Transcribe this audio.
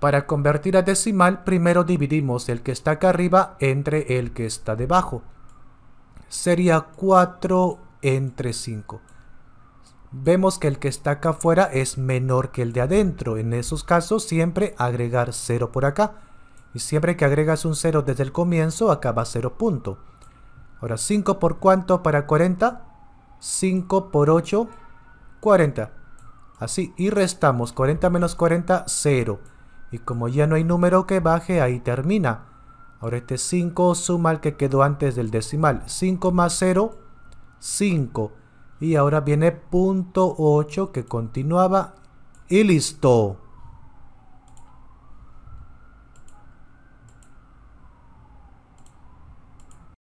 Para convertir a decimal, primero dividimos el que está acá arriba entre el que está debajo. Sería 4 entre 5. Vemos que el que está acá afuera es menor que el de adentro. En esos casos siempre agregar 0 por acá. Y siempre que agregas un 0 desde el comienzo, acaba 0 punto. Ahora, 5 por cuánto para 40? 5 por 8, 40. Así, y restamos 40 menos 40, 0. Y como ya no hay número que baje, ahí termina. Ahora este 5 suma al que quedó antes del decimal. 5 más 0, 5. Y ahora viene punto .8 que continuaba y listo.